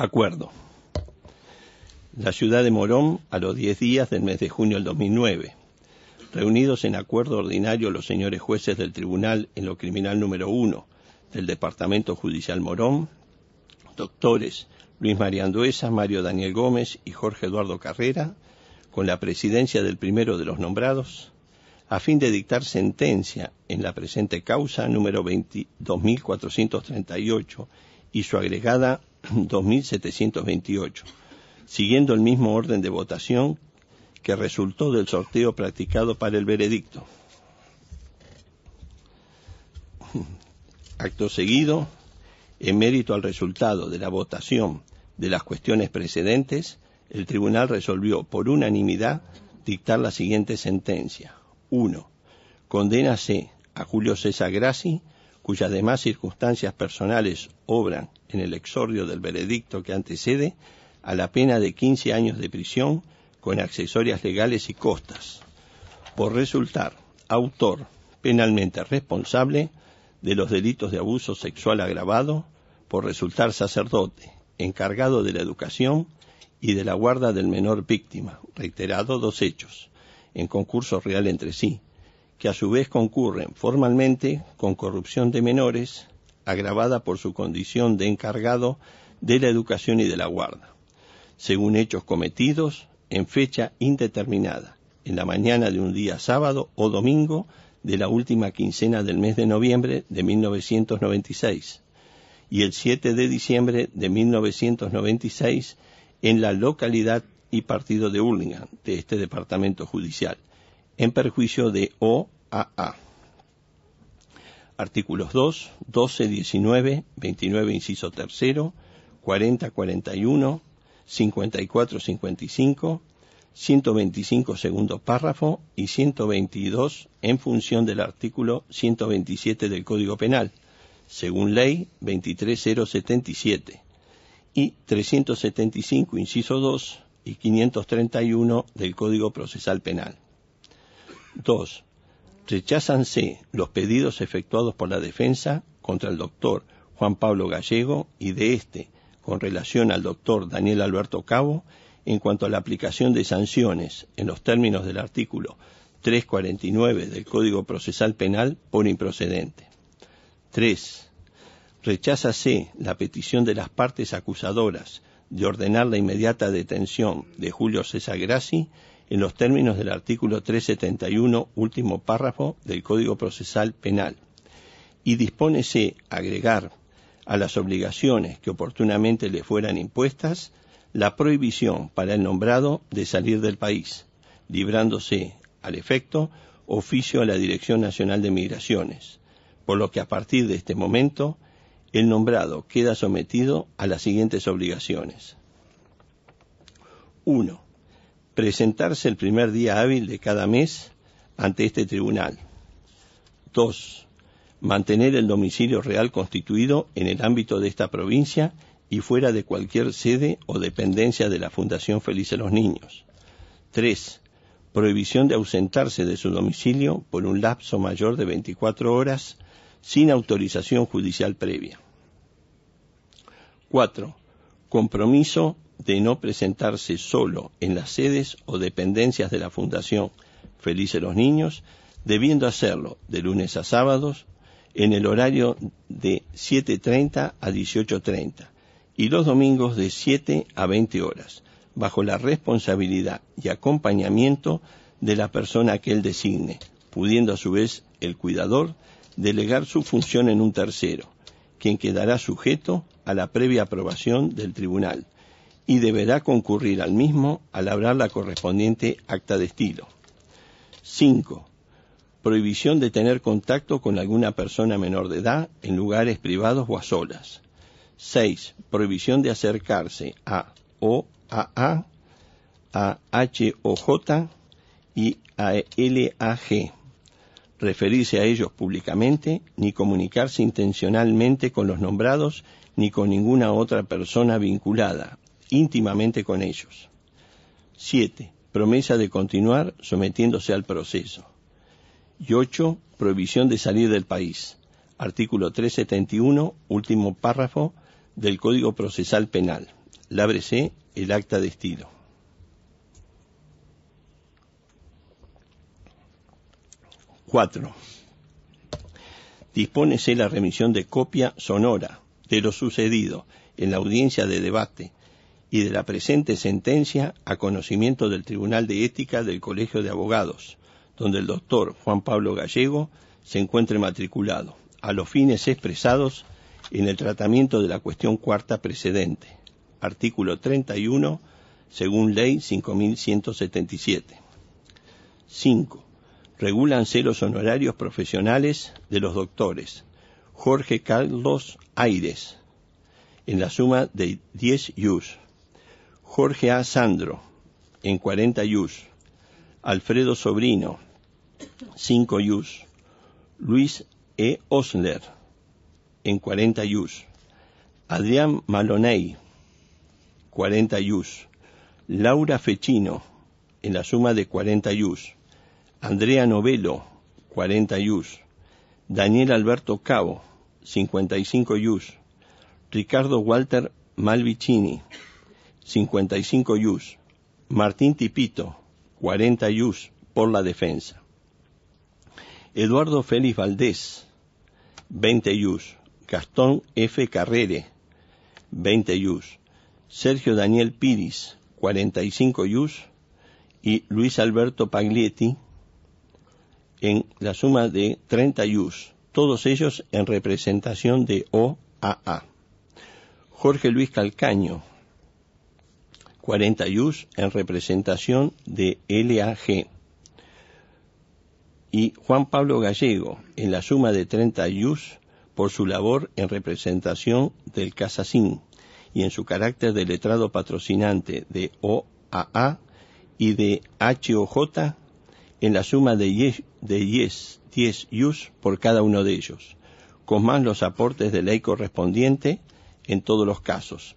Acuerdo. La ciudad de Morón a los 10 días del mes de junio del 2009. Reunidos en acuerdo ordinario los señores jueces del tribunal en lo criminal número 1 del Departamento Judicial Morón, doctores Luis María Anduesa, Mario Daniel Gómez y Jorge Eduardo Carrera, con la presidencia del primero de los nombrados, a fin de dictar sentencia en la presente causa número 22.438 y su agregada 2.728, siguiendo el mismo orden de votación que resultó del sorteo practicado para el veredicto. Acto seguido, en mérito al resultado de la votación de las cuestiones precedentes, el tribunal resolvió por unanimidad dictar la siguiente sentencia. 1. Condénase a Julio César Grassi cuyas demás circunstancias personales obran en el exordio del veredicto que antecede, a la pena de 15 años de prisión con accesorias legales y costas, por resultar autor penalmente responsable de los delitos de abuso sexual agravado, por resultar sacerdote encargado de la educación y de la guarda del menor víctima, reiterado dos hechos, en concurso real entre sí, que a su vez concurren formalmente con corrupción de menores, agravada por su condición de encargado de la educación y de la guarda, según hechos cometidos en fecha indeterminada, en la mañana de un día sábado o domingo de la última quincena del mes de noviembre de 1996 y el 7 de diciembre de 1996 en la localidad y partido de Hurlingham, de este departamento judicial, en perjuicio de OAA. Artículos 2, 12, 19, 29, inciso 3, 40, 41, 54, 55, 125 segundo párrafo y 122 en función del artículo 127 del Código Penal, según ley 23077 y 375 inciso 2 y 531 del Código Procesal Penal. 2. Rechazan los pedidos efectuados por la defensa contra el doctor Juan Pablo Gallego y de este con relación al doctor Daniel Alberto Cabo en cuanto a la aplicación de sanciones en los términos del artículo 349 del Código Procesal Penal por improcedente. 3. Recházase la petición de las partes acusadoras de ordenar la inmediata detención de Julio César Grassi en los términos del artículo 371, último párrafo del Código Procesal Penal, y dispónese agregar a las obligaciones que oportunamente le fueran impuestas la prohibición para el nombrado de salir del país, librándose, al efecto, oficio a la Dirección Nacional de Migraciones, por lo que a partir de este momento el nombrado queda sometido a las siguientes obligaciones. 1 presentarse el primer día hábil de cada mes ante este tribunal. 2. Mantener el domicilio real constituido en el ámbito de esta provincia y fuera de cualquier sede o dependencia de la Fundación Feliz de los Niños. 3. Prohibición de ausentarse de su domicilio por un lapso mayor de 24 horas sin autorización judicial previa. 4. Compromiso de no presentarse solo en las sedes o dependencias de la Fundación Felices los Niños, debiendo hacerlo de lunes a sábados en el horario de 7.30 a 18.30 y los domingos de 7 a 20 horas, bajo la responsabilidad y acompañamiento de la persona que él designe, pudiendo a su vez el cuidador delegar su función en un tercero, quien quedará sujeto a la previa aprobación del tribunal y deberá concurrir al mismo al hablar la correspondiente acta de estilo. 5. Prohibición de tener contacto con alguna persona menor de edad en lugares privados o a solas. 6. Prohibición de acercarse a OAA, a HOJ y a LAG. Referirse a ellos públicamente, ni comunicarse intencionalmente con los nombrados ni con ninguna otra persona vinculada íntimamente con ellos. 7. Promesa de continuar sometiéndose al proceso. Y 8. Prohibición de salir del país. Artículo 371, último párrafo del Código Procesal Penal. Lábrese el acta de estilo. 4. Dispónese la remisión de copia sonora de lo sucedido en la audiencia de debate y de la presente sentencia a conocimiento del Tribunal de Ética del Colegio de Abogados, donde el doctor Juan Pablo Gallego se encuentre matriculado, a los fines expresados en el tratamiento de la cuestión cuarta precedente, artículo 31, según Ley 5177. 5. Regúlanse los honorarios profesionales de los doctores Jorge Carlos Aires, en la suma de 10 yus Jorge A. Sandro, en 40 yus. Alfredo Sobrino, 5 yus. Luis E. Osler, en 40 yus. Adrián Maloney, 40 yus. Laura Fechino, en la suma de 40 yus. Andrea Novelo, 40 yus. Daniel Alberto Cabo, 55 yus. Ricardo Walter Malvicini, 55 yus. Martín Tipito, 40 yus por la defensa. Eduardo Félix Valdés, 20 yus. Gastón F. Carrere, 20 yus. Sergio Daniel Piris, 45 yus. Y Luis Alberto Paglietti, en la suma de 30 yus. Todos ellos en representación de OAA. Jorge Luis Calcaño, 40 yus en representación de LAG. Y Juan Pablo Gallego en la suma de 30 yus por su labor en representación del casasín y en su carácter de letrado patrocinante de OAA y de HOJ en la suma de 10, de yus por cada uno de ellos, con más los aportes de ley correspondiente en todos los casos,